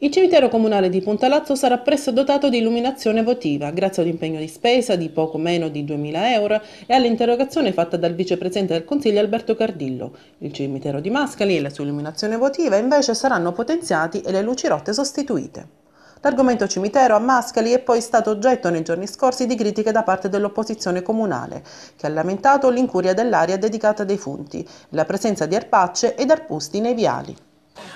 Il cimitero comunale di Puntalazzo sarà presto dotato di illuminazione votiva, grazie ad un impegno di spesa di poco meno di 2.000 euro e all'interrogazione fatta dal vicepresidente del Consiglio Alberto Cardillo. Il cimitero di Mascali e la sua illuminazione votiva invece saranno potenziati e le luci rotte sostituite. L'argomento cimitero a Mascali è poi stato oggetto nei giorni scorsi di critiche da parte dell'opposizione comunale, che ha lamentato l'incuria dell'area dedicata ai defunti, la presenza di erpacce ed arbusti nei viali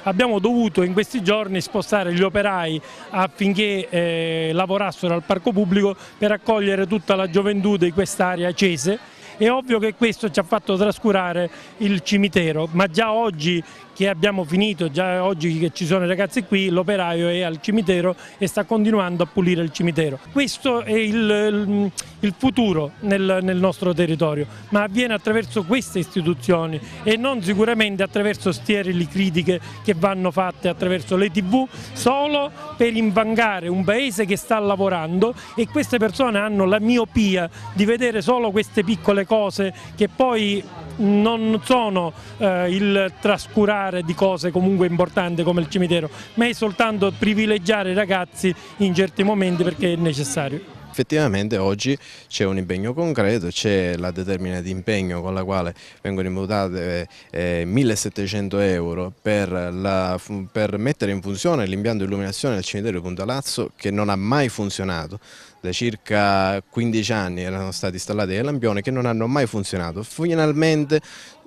abbiamo dovuto in questi giorni spostare gli operai affinché eh, lavorassero al parco pubblico per accogliere tutta la gioventù di quest'area cese è ovvio che questo ci ha fatto trascurare il cimitero, ma già oggi che abbiamo finito già oggi che ci sono i ragazzi qui, l'operaio è al cimitero e sta continuando a pulire il cimitero. Questo è il, il futuro nel, nel, nostro territorio, ma avviene attraverso queste istituzioni e non sicuramente attraverso sterili critiche che vanno fatte attraverso le tv solo per invangare un paese che sta lavorando e queste persone hanno la miopia di vedere solo queste piccole cose che poi non sono eh, il trascurare di cose comunque importanti come il cimitero, ma è soltanto privilegiare i ragazzi in certi momenti perché è necessario effettivamente oggi c'è un impegno concreto, c'è la determinata impegno con la quale vengono immutate eh, 1700 euro per, la, per mettere in funzione l'impianto di illuminazione del cimitero di Puntalazzo che non ha mai funzionato da circa 15 anni erano stati installati dei lampioni che non hanno mai funzionato, finalmente,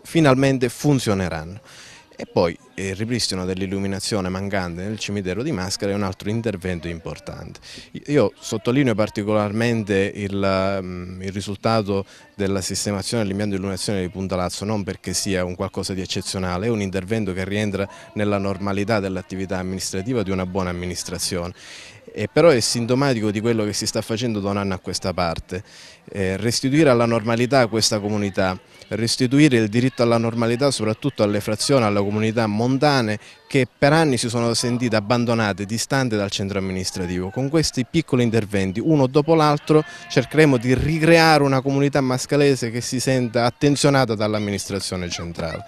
finalmente funzioneranno. E poi eh, il ripristino dell'illuminazione mancante nel cimitero di Maschera è un altro intervento importante. Io sottolineo particolarmente il, mm, il risultato della sistemazione dell'impianto di illuminazione di Puntalazzo, non perché sia un qualcosa di eccezionale, è un intervento che rientra nella normalità dell'attività amministrativa di una buona amministrazione eh, però è sintomatico di quello che si sta facendo da un anno a questa parte. Eh, restituire alla normalità questa comunità, restituire il diritto alla normalità soprattutto alle frazioni, alle comunità montane che per anni si sono sentite abbandonate, distanti dal centro amministrativo. Con questi piccoli interventi, uno dopo l'altro, cercheremo di ricreare una comunità mascalese che si senta attenzionata dall'amministrazione centrale.